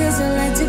Cause I like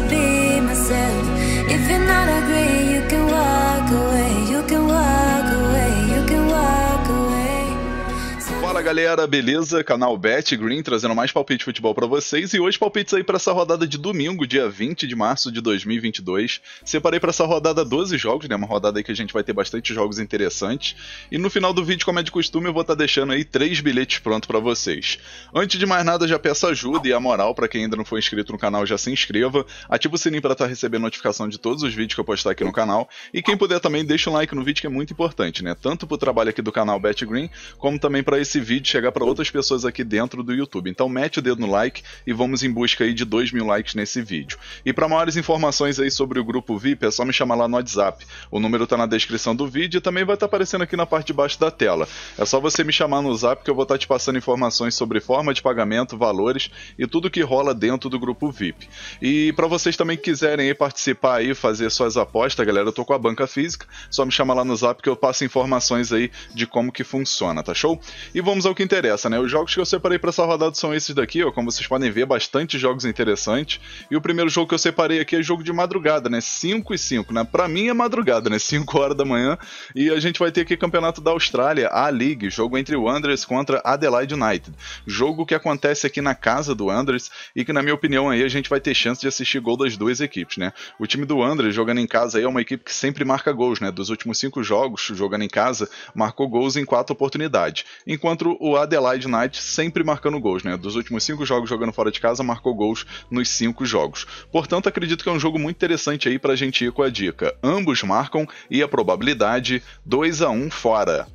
Fala galera, beleza? Canal Bet Green trazendo mais palpite de futebol para vocês e hoje palpites aí para essa rodada de domingo, dia 20 de março de 2022. Separei para essa rodada 12 jogos, né? Uma rodada aí que a gente vai ter bastante jogos interessantes. E no final do vídeo, como é de costume, eu vou estar tá deixando aí três bilhetes prontos para vocês. Antes de mais nada, já peço ajuda e a moral para quem ainda não foi inscrito no canal, já se inscreva, ativa o sininho para estar tá recebendo notificação de todos os vídeos que eu postar aqui no canal e quem puder também deixa um like no vídeo que é muito importante, né? Tanto pro trabalho aqui do canal Bet Green, como também para esse vídeo vídeo chegar para outras pessoas aqui dentro do YouTube. Então mete o dedo no like e vamos em busca aí de 2 mil likes nesse vídeo. E para maiores informações aí sobre o grupo VIP, é só me chamar lá no WhatsApp. O número tá na descrição do vídeo e também vai estar tá aparecendo aqui na parte de baixo da tela. É só você me chamar no Zap que eu vou estar tá te passando informações sobre forma de pagamento, valores e tudo que rola dentro do grupo VIP. E para vocês também que quiserem aí participar aí, fazer suas apostas, galera, eu tô com a banca física, só me chama lá no Zap que eu passo informações aí de como que funciona, tá show? E vamos vamos ao que interessa, né? Os jogos que eu separei para essa rodada são esses daqui, ó, como vocês podem ver, bastante jogos interessantes. E o primeiro jogo que eu separei aqui é jogo de madrugada, né? 5 e 5, né? Para mim é madrugada, né? 5 horas da manhã. E a gente vai ter aqui campeonato da Austrália, a League, jogo entre o Wanderers contra Adelaide United. Jogo que acontece aqui na casa do Wanderers e que na minha opinião aí a gente vai ter chance de assistir gol das duas equipes, né? O time do Wanderers jogando em casa aí é uma equipe que sempre marca gols, né? Dos últimos cinco jogos jogando em casa, marcou gols em quatro oportunidades. Enquanto outro, o Adelaide Knight sempre marcando gols, né? Dos últimos cinco jogos jogando fora de casa, marcou gols nos cinco jogos. Portanto, acredito que é um jogo muito interessante aí pra gente ir com a dica. Ambos marcam e a probabilidade 2 a 1 um fora.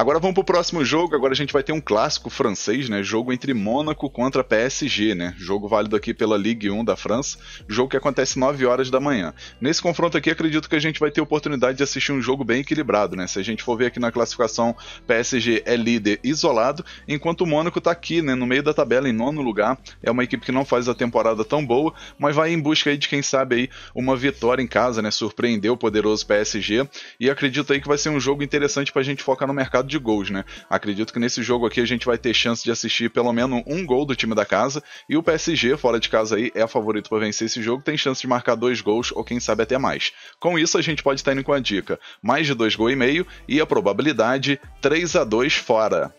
Agora vamos pro próximo jogo. Agora a gente vai ter um clássico francês, né? Jogo entre Mônaco contra PSG, né? Jogo válido aqui pela Ligue 1 da França. Jogo que acontece 9 horas da manhã. Nesse confronto aqui, acredito que a gente vai ter oportunidade de assistir um jogo bem equilibrado, né? Se a gente for ver aqui na classificação, PSG é líder isolado, enquanto o Mônaco tá aqui, né? No meio da tabela, em nono lugar. É uma equipe que não faz a temporada tão boa, mas vai em busca aí de quem sabe aí uma vitória em casa, né? Surpreender o poderoso PSG. E acredito aí que vai ser um jogo interessante pra gente focar no mercado de gols, né? Acredito que nesse jogo aqui a gente vai ter chance de assistir pelo menos um gol do time da casa. E o PSG, fora de casa aí, é favorito para vencer esse jogo, tem chance de marcar dois gols ou quem sabe até mais. Com isso, a gente pode estar indo com a dica: mais de dois gols e meio e a probabilidade 3 a 2 fora.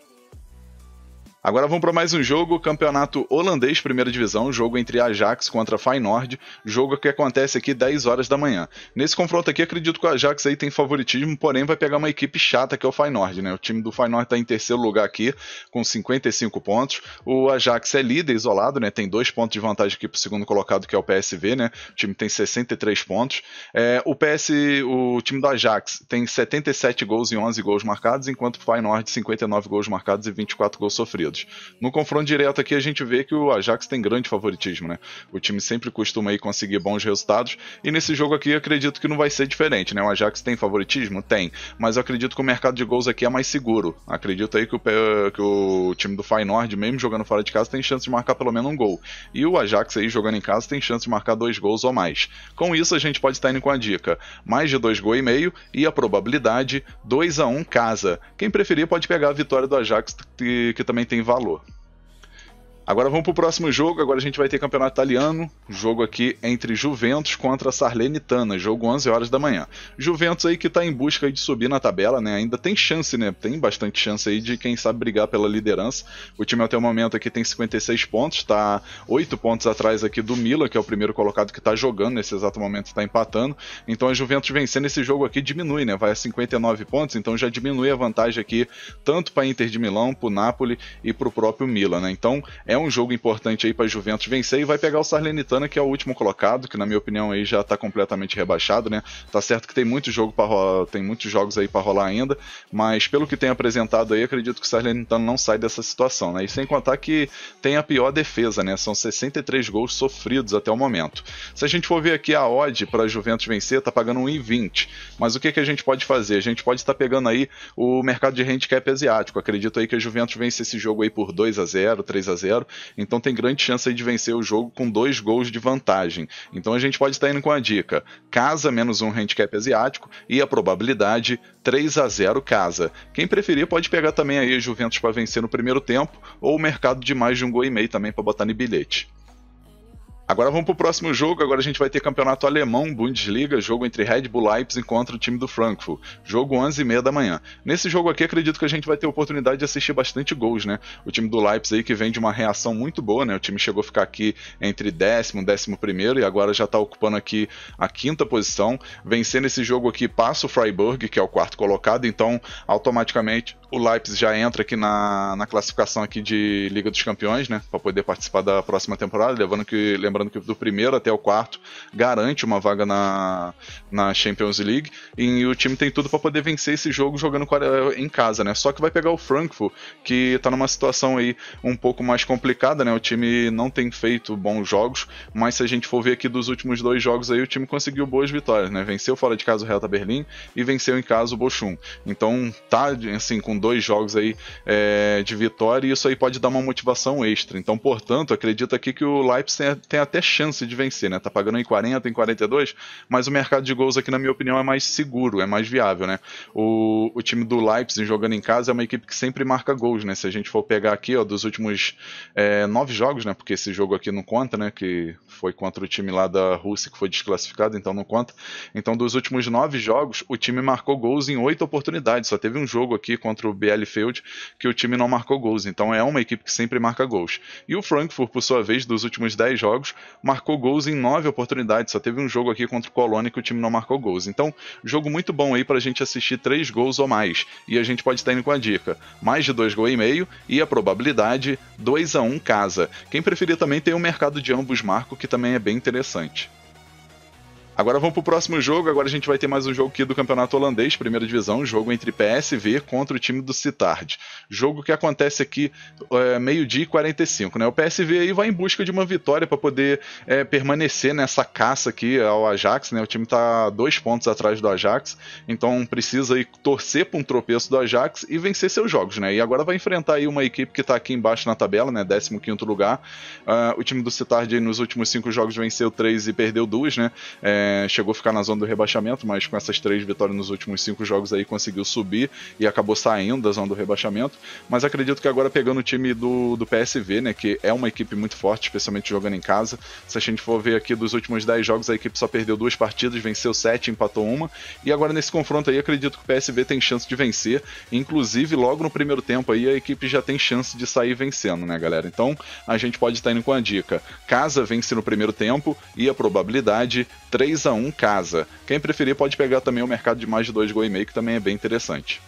Agora vamos para mais um jogo, campeonato holandês, primeira divisão, jogo entre Ajax contra Feyenoord, jogo que acontece aqui 10 horas da manhã. Nesse confronto aqui, acredito que o Ajax aí tem favoritismo, porém vai pegar uma equipe chata que é o Feyenoord, né? O time do Feyenoord está em terceiro lugar aqui, com 55 pontos. O Ajax é líder, isolado, né? Tem dois pontos de vantagem aqui para o segundo colocado, que é o PSV, né? O time tem 63 pontos. É, o PS, o time do Ajax tem 77 gols e 11 gols marcados, enquanto o Feyenoord 59 gols marcados e 24 gols sofridos. No confronto direto aqui, a gente vê que o Ajax tem grande favoritismo, né? O time sempre costuma aí conseguir bons resultados, e nesse jogo aqui acredito que não vai ser diferente, né? O Ajax tem favoritismo? Tem, mas eu acredito que o mercado de gols aqui é mais seguro. Acredito aí que o, que o time do Feyenoord, mesmo jogando fora de casa, tem chance de marcar pelo menos um gol. E o Ajax aí jogando em casa tem chance de marcar dois gols ou mais. Com isso, a gente pode estar indo com a dica: mais de dois gols e meio e a probabilidade 2 a 1 um, casa. Quem preferir pode pegar a vitória do Ajax, que, que também tem em valor. Agora vamos pro próximo jogo. Agora a gente vai ter campeonato italiano. Jogo aqui entre Juventus contra Sarlenitana. Jogo 11 horas da manhã. Juventus aí que tá em busca de subir na tabela, né? Ainda tem chance, né? Tem bastante chance aí de quem sabe brigar pela liderança. O time até o momento aqui tem 56 pontos, tá 8 pontos atrás aqui do Milan, que é o primeiro colocado que tá jogando nesse exato momento, tá empatando. Então a Juventus vencendo esse jogo aqui diminui, né? Vai a 59 pontos, então já diminui a vantagem aqui tanto para Inter de Milão, pro Napoli e pro próprio Milan, né? Então é é um jogo importante aí para Juventus vencer e vai pegar o Sarlenitana, que é o último colocado, que na minha opinião aí já está completamente rebaixado, né? Tá certo que tem muito jogo para tem muitos jogos aí para rolar ainda, mas pelo que tem apresentado aí, acredito que o Sarlenitana não sai dessa situação, né? E sem contar que tem a pior defesa, né? São 63 gols sofridos até o momento. Se a gente for ver aqui a odd para Juventus vencer, tá pagando 1,20. Mas o que que a gente pode fazer? A gente pode estar tá pegando aí o mercado de handicap asiático. Acredito aí que a Juventus vence esse jogo aí por 2 a 0, 3 a 0 0. Então tem grande chance de vencer o jogo com dois gols de vantagem. Então a gente pode estar indo com a dica: casa menos um handicap asiático e a probabilidade 3 a 0 casa. Quem preferir pode pegar também aí a Juventus para vencer no primeiro tempo ou o mercado de mais de um gol e meio também para botar no bilhete. Agora vamos pro próximo jogo. Agora a gente vai ter campeonato alemão, Bundesliga, jogo entre Red Bull Leipzig contra o time do Frankfurt. Jogo 11h30 da manhã. Nesse jogo aqui, acredito que a gente vai ter oportunidade de assistir bastante gols, né? O time do Leipzig aí que vem de uma reação muito boa, né? O time chegou a ficar aqui entre décimo, décimo primeiro e agora já tá ocupando aqui a quinta posição. Vencendo esse jogo aqui, passa o Freiburg, que é o quarto colocado, então automaticamente o Leipzig já entra aqui na, na classificação aqui de Liga dos Campeões, né? Para poder participar da próxima temporada, levando que lembrando que do primeiro até o quarto garante uma vaga na, na Champions League, e o time tem tudo para poder vencer esse jogo jogando em casa, né? Só que vai pegar o Frankfurt, que tá numa situação aí um pouco mais complicada, né? O time não tem feito bons jogos, mas se a gente for ver aqui dos últimos dois jogos aí, o time conseguiu boas vitórias, né? Venceu fora de casa o Hertha Berlim e venceu em casa o Bochum. Então tá, assim, com dois jogos aí é, de vitória, e isso aí pode dar uma motivação extra. Então, portanto, acredito aqui que o Leipzig tem até chance de vencer, né? Tá pagando em 40, em 42, mas o mercado de gols aqui, na minha opinião, é mais seguro, é mais viável, né? O, o time do Leipzig jogando em casa é uma equipe que sempre marca gols, né? Se a gente for pegar aqui, ó, dos últimos é, nove jogos, né? Porque esse jogo aqui não conta, né? Que foi contra o time lá da Rússia que foi desclassificado, então não conta. Então, dos últimos nove jogos, o time marcou gols em oito oportunidades. Só teve um jogo aqui contra o Bielefeld que o time não marcou gols. Então, é uma equipe que sempre marca gols. E o Frankfurt, por sua vez, dos últimos dez jogos, marcou gols em nove oportunidades. Só teve um jogo aqui contra o Colônia que o time não marcou gols. Então, jogo muito bom aí para a gente assistir três gols ou mais. E a gente pode estar indo com a dica: mais de dois gols e meio e a probabilidade 2 a 1 um casa. Quem preferir também tem o mercado de ambos marco, que também é bem interessante. Agora vamos pro próximo jogo. Agora a gente vai ter mais um jogo aqui do Campeonato Holandês, primeira divisão, um jogo entre PSV contra o time do Citard. Jogo que acontece aqui é, meio-dia e 45, né? O PSV aí vai em busca de uma vitória para poder é, permanecer nessa caça aqui ao Ajax, né? O time tá dois pontos atrás do Ajax, então precisa aí torcer para um tropeço do Ajax e vencer seus jogos, né? E agora vai enfrentar aí uma equipe que tá aqui embaixo na tabela, né? 15º lugar. Uh, o time do Citard aí nos últimos cinco jogos venceu três e perdeu duas, né? É, é, chegou a ficar na zona do rebaixamento, mas com essas três vitórias nos últimos cinco jogos aí conseguiu subir e acabou saindo da zona do rebaixamento. Mas acredito que agora pegando o time do, do PSV, né, que é uma equipe muito forte, especialmente jogando em casa. Se a gente for ver aqui dos últimos dez jogos, a equipe só perdeu duas partidas, venceu sete, empatou uma. E agora nesse confronto aí, acredito que o PSV tem chance de vencer. Inclusive, logo no primeiro tempo aí, a equipe já tem chance de sair vencendo, né, galera? Então a gente pode estar indo com a dica: casa vence no primeiro tempo e a probabilidade 3 2 a 1 casa. Quem preferir pode pegar também o mercado de mais de 2 gol e meio, que também é bem interessante.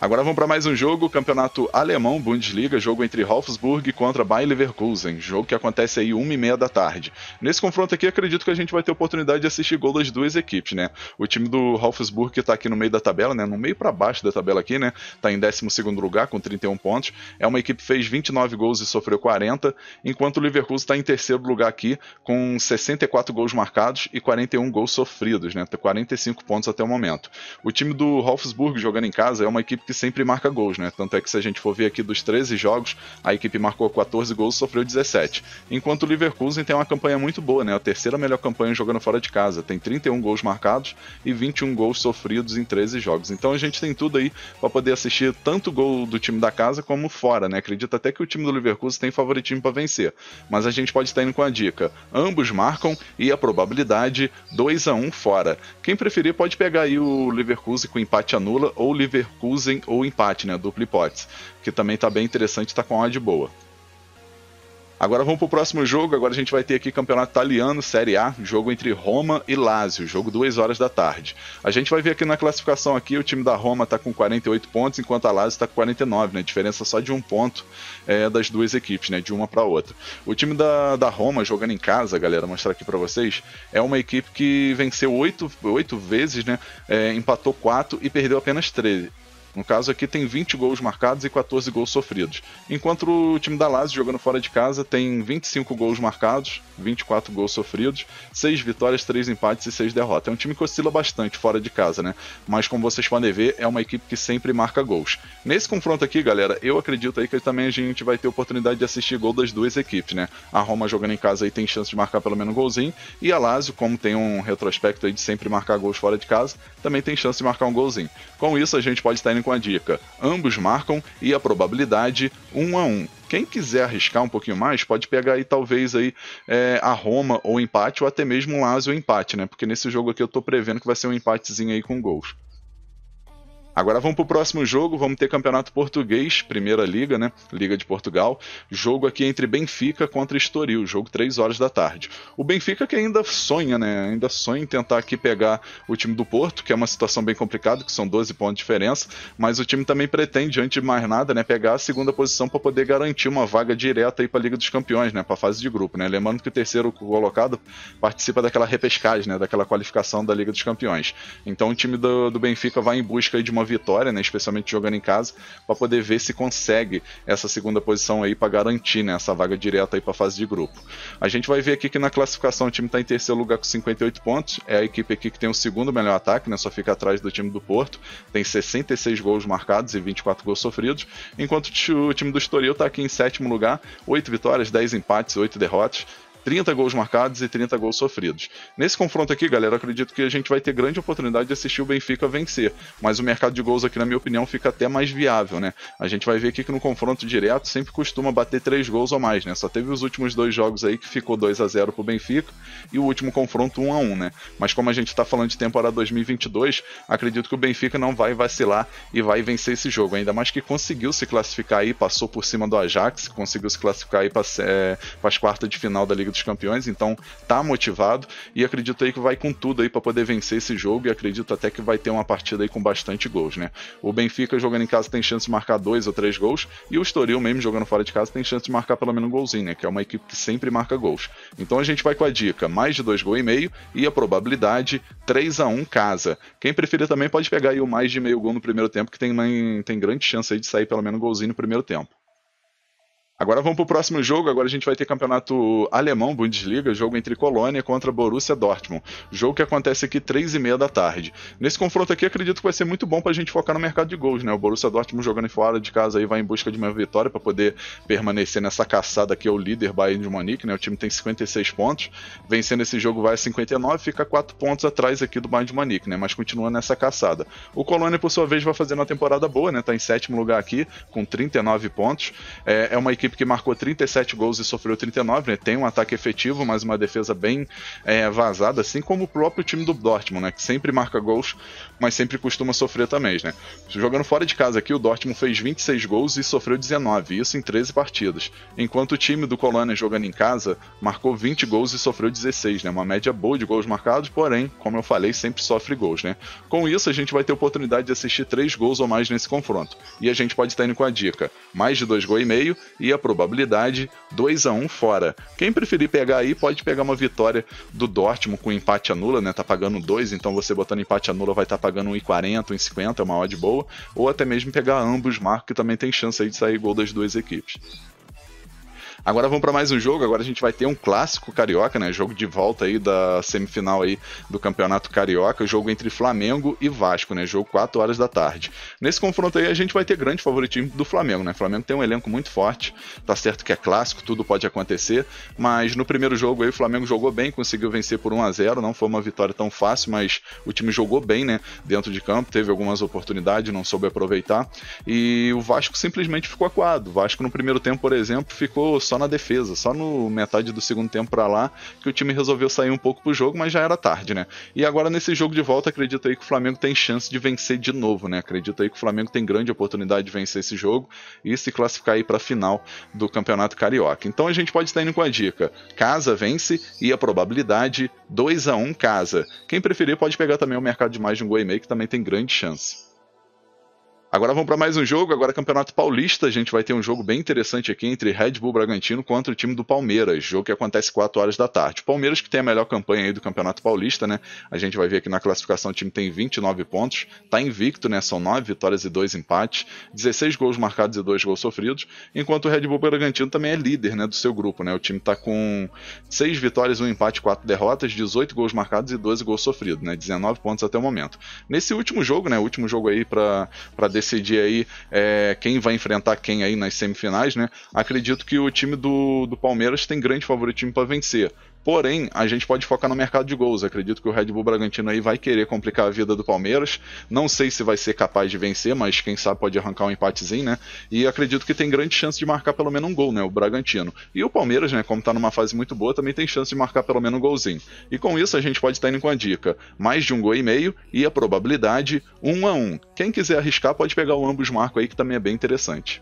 Agora vamos para mais um jogo, campeonato alemão, Bundesliga, jogo entre Wolfsburg contra Bayern Leverkusen, jogo que acontece aí uma e meia da tarde. Nesse confronto aqui, acredito que a gente vai ter oportunidade de assistir gol das duas equipes, né? O time do Wolfsburg que está aqui no meio da tabela, né? No meio para baixo da tabela aqui, né? Tá em 12 lugar com 31 pontos. É uma equipe que fez 29 gols e sofreu 40, enquanto o Leverkusen está em terceiro lugar aqui com 64 gols marcados e 41 gols sofridos, né? Tem tá 45 pontos até o momento. O time do Wolfsburg jogando em casa é uma equipe que sempre marca gols, né? Tanto é que se a gente for ver aqui dos 13 jogos, a equipe marcou 14 gols e sofreu 17. Enquanto o Leverkusen tem uma campanha muito boa, né? A terceira melhor campanha jogando fora de casa. Tem 31 gols marcados e 21 gols sofridos em 13 jogos. Então a gente tem tudo aí para poder assistir tanto gol do time da casa como fora, né? Acredito até que o time do Leverkusen tem favoritismo para vencer. Mas a gente pode estar indo com a dica: ambos marcam e a probabilidade 2 a 1 fora. Quem preferir pode pegar aí o Leverkusen com empate anula ou Leverkusen ou empate, né? Dupla hipótese. Que também tá bem interessante, tá com uma de boa. Agora vamos para o próximo jogo. Agora a gente vai ter aqui campeonato italiano, Série A, jogo entre Roma e Lazio, jogo 2 horas da tarde. A gente vai ver aqui na classificação aqui, o time da Roma está com 48 pontos, enquanto a Lazio está com 49, né? Diferença só de um ponto é, das duas equipes, né? De uma para outra. O time da, da Roma jogando em casa, galera, mostrar aqui para vocês, é uma equipe que venceu oito, oito vezes, né? É, empatou quatro e perdeu apenas 13, no caso aqui tem 20 gols marcados e 14 gols sofridos. Enquanto o time da Lazio jogando fora de casa tem 25 gols marcados, 24 gols sofridos, 6 vitórias, 3 empates e 6 derrotas. É um time que oscila bastante fora de casa, né? Mas como vocês podem ver, é uma equipe que sempre marca gols. Nesse confronto aqui, galera, eu acredito aí que também a gente vai ter oportunidade de assistir gol das duas equipes, né? A Roma jogando em casa aí tem chance de marcar pelo menos um golzinho e a Lazio, como tem um retrospecto aí de sempre marcar gols fora de casa, também tem chance de marcar um golzinho. Com isso, a gente pode estar indo com a dica. Ambos marcam e a probabilidade 1 a 1. Quem quiser arriscar um pouquinho mais, pode pegar aí talvez aí é, a Roma ou empate, ou até mesmo um Lazio empate, né? Porque nesse jogo aqui eu tô prevendo que vai ser um empatezinho aí com gols. Agora vamos para o próximo jogo, vamos ter Campeonato Português, Primeira Liga, né? Liga de Portugal. Jogo aqui entre Benfica contra Estoril, jogo 3 horas da tarde. O Benfica que ainda sonha, né? Ainda sonha em tentar aqui pegar o time do Porto, que é uma situação bem complicada, que são 12 pontos de diferença, mas o time também pretende, antes de mais nada, né, pegar a segunda posição para poder garantir uma vaga direta aí para a Liga dos Campeões, né, para a fase de grupo, né? Lembrando que o terceiro colocado participa daquela repescagem, né, daquela qualificação da Liga dos Campeões. Então o time do, do Benfica vai em busca de uma vitória, né, especialmente jogando em casa, para poder ver se consegue essa segunda posição aí para garantir né, essa vaga direta aí para fase de grupo. A gente vai ver aqui que na classificação o time está em terceiro lugar com 58 pontos, é a equipe aqui que tem o segundo melhor ataque, né, só fica atrás do time do Porto, tem 66 gols marcados e 24 gols sofridos, enquanto o time do Estoril está aqui em sétimo lugar, 8 vitórias, 10 empates, 8 derrotas, 30 gols marcados e 30 gols sofridos. Nesse confronto aqui, galera, acredito que a gente vai ter grande oportunidade de assistir o Benfica vencer, mas o mercado de gols aqui, na minha opinião, fica até mais viável, né? A gente vai ver aqui que no confronto direto sempre costuma bater 3 gols ou mais, né? Só teve os últimos dois jogos aí que ficou 2 a 0 pro Benfica e o último confronto 1 a 1, né? Mas como a gente tá falando de temporada 2022, acredito que o Benfica não vai vacilar e vai vencer esse jogo, ainda mais que conseguiu se classificar aí, passou por cima do Ajax, conseguiu se classificar aí para é, as quartas de final da Liga Liga dos Campeões, então tá motivado e acredito aí que vai com tudo aí para poder vencer esse jogo e acredito até que vai ter uma partida aí com bastante gols, né? O Benfica jogando em casa tem chance de marcar dois ou três gols e o Estoril mesmo jogando fora de casa tem chance de marcar pelo menos um golzinho, né? Que é uma equipe que sempre marca gols. Então a gente vai com a dica, mais de dois gols e meio e a probabilidade 3 a 1 casa. Quem preferir também pode pegar aí o mais de meio gol no primeiro tempo que tem, tem grande chance aí de sair pelo menos um golzinho no primeiro tempo. Agora vamos para o próximo jogo. Agora a gente vai ter campeonato alemão, Bundesliga, jogo entre Colônia contra Borussia Dortmund. Jogo que acontece aqui três e meia da tarde. Nesse confronto aqui, acredito que vai ser muito bom para a gente focar no mercado de gols, né? O Borussia Dortmund jogando fora de casa aí vai em busca de uma vitória para poder permanecer nessa caçada que é o líder Bayern de Munique, né? O time tem 56 pontos, vencendo esse jogo vai a 59, fica quatro pontos atrás aqui do Bayern de Munique, né? Mas continua nessa caçada. O Colônia, por sua vez, vai fazer uma temporada boa, né? Tá em sétimo lugar aqui com 39 pontos. É, é uma equipe equipe que marcou 37 gols e sofreu 39, né? Tem um ataque efetivo, mas uma defesa bem é, vazada, assim como o próprio time do Dortmund, né? Que sempre marca gols, mas sempre costuma sofrer também, né? Jogando fora de casa aqui, o Dortmund fez 26 gols e sofreu 19, isso em 13 partidas. Enquanto o time do Colônia jogando em casa marcou 20 gols e sofreu 16, né? Uma média boa de gols marcados, porém, como eu falei, sempre sofre gols, né? Com isso, a gente vai ter oportunidade de assistir 3 gols ou mais nesse confronto. E a gente pode estar indo com a dica: mais de 2 gols e meio e a probabilidade, 2 a 1 fora. Quem preferir pegar aí pode pegar uma vitória do Dortmund com empate a nula, né? Tá pagando 2, então você botando empate a nula vai estar tá pagando 1,40, 1,50, é uma odd boa, ou até mesmo pegar ambos marcos que também tem chance aí de sair gol das duas equipes. Agora vamos para mais um jogo, agora a gente vai ter um clássico carioca, né? Jogo de volta aí da semifinal aí do Campeonato Carioca, jogo entre Flamengo e Vasco, né? Jogo 4 horas da tarde. Nesse confronto aí a gente vai ter grande favoritismo do Flamengo, né? O Flamengo tem um elenco muito forte, tá certo que é clássico, tudo pode acontecer, mas no primeiro jogo aí o Flamengo jogou bem, conseguiu vencer por 1 a 0, não foi uma vitória tão fácil, mas o time jogou bem, né? Dentro de campo, teve algumas oportunidades, não soube aproveitar, e o Vasco simplesmente ficou acuado. O Vasco no primeiro tempo, por exemplo, ficou só na defesa, só no metade do segundo tempo para lá, que o time resolveu sair um pouco pro jogo, mas já era tarde, né? E agora nesse jogo de volta, acredito aí que o Flamengo tem chance de vencer de novo, né? Acredito aí que o Flamengo tem grande oportunidade de vencer esse jogo e se classificar aí para a final do Campeonato Carioca. Então a gente pode estar indo com a dica: casa vence e a probabilidade 2 a 1 casa. Quem preferir pode pegar também o mercado de mais de um gol e meio que também tem grande chance. Agora vamos para mais um jogo, agora Campeonato Paulista, a gente vai ter um jogo bem interessante aqui entre Red Bull Bragantino contra o time do Palmeiras, jogo que acontece 4 horas da tarde. O Palmeiras que tem a melhor campanha aí do Campeonato Paulista, né? A gente vai ver aqui na classificação o time tem 29 pontos, tá invicto, né? São 9 vitórias e 2 empates, 16 gols marcados e 2 gols sofridos, enquanto o Red Bull Bragantino também é líder, né, do seu grupo, né? O time tá com 6 vitórias, 1 empate, 4 derrotas, 18 gols marcados e 12 gols sofridos, né? 19 pontos até o momento. Nesse último jogo, né, o último jogo aí para para decidir aí é, quem vai enfrentar quem aí nas semifinais, né? Acredito que o time do, do Palmeiras tem grande favoritismo para vencer. Porém, a gente pode focar no mercado de gols. Acredito que o Red Bull Bragantino aí vai querer complicar a vida do Palmeiras. Não sei se vai ser capaz de vencer, mas quem sabe pode arrancar um empatezinho, né? E acredito que tem grande chance de marcar pelo menos um gol, né? O Bragantino. E o Palmeiras, né? Como tá numa fase muito boa, também tem chance de marcar pelo menos um golzinho. E com isso a gente pode estar tá indo com a dica: mais de um gol e meio e a probabilidade 1 um a 1 um. Quem quiser arriscar pode pegar o ambos marco aí, que também é bem interessante.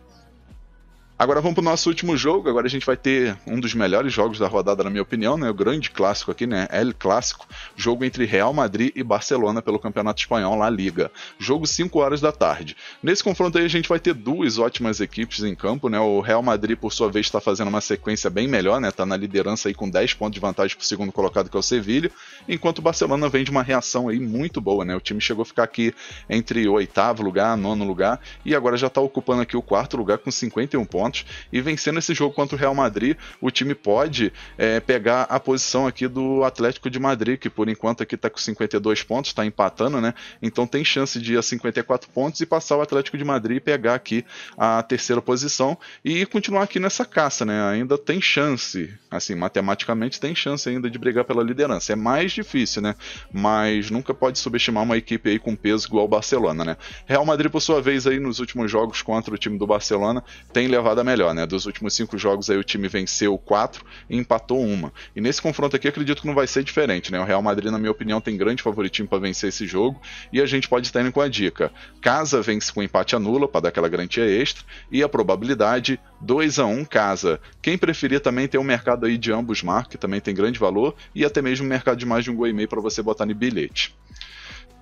Agora vamos para o nosso último jogo. Agora a gente vai ter um dos melhores jogos da rodada, na minha opinião, né? O grande clássico aqui, né? El Clássico. Jogo entre Real Madrid e Barcelona pelo Campeonato Espanhol, La Liga. Jogo 5 horas da tarde. Nesse confronto aí a gente vai ter duas ótimas equipes em campo, né? O Real Madrid, por sua vez, está fazendo uma sequência bem melhor, né? Está na liderança aí com 10 pontos de vantagem para o segundo colocado, que é o Sevilha. Enquanto o Barcelona vem de uma reação aí muito boa, né? O time chegou a ficar aqui entre o oitavo lugar, nono lugar, e agora já está ocupando aqui o quarto lugar com 51 pontos pontos e vencendo esse jogo contra o Real Madrid, o time pode é, pegar a posição aqui do Atlético de Madrid, que por enquanto aqui está com 52 pontos, está empatando, né? Então tem chance de ir a 54 pontos e passar o Atlético de Madrid e pegar aqui a terceira posição e continuar aqui nessa caça, né? Ainda tem chance, assim, matematicamente tem chance ainda de brigar pela liderança. É mais difícil, né? Mas nunca pode subestimar uma equipe aí com peso igual o Barcelona, né? Real Madrid, por sua vez, aí nos últimos jogos contra o time do Barcelona, tem levado melhor, né? Dos últimos cinco jogos aí o time venceu quatro e empatou uma. E nesse confronto aqui acredito que não vai ser diferente, né? O Real Madrid, na minha opinião, tem grande favoritismo para vencer esse jogo e a gente pode estar indo com a dica: casa vence com empate anula para dar aquela garantia extra e a probabilidade 2 a 1 um, casa. Quem preferir também tem o um mercado aí de ambos marcos, que também tem grande valor e até mesmo um mercado de mais de um gol e meio para você botar no bilhete.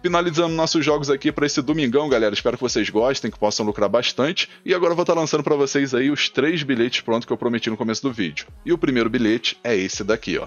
Finalizando nossos jogos aqui para esse domingão, galera. Espero que vocês gostem, que possam lucrar bastante. E agora eu vou estar tá lançando para vocês aí os três bilhetes prontos que eu prometi no começo do vídeo. E o primeiro bilhete é esse daqui, ó.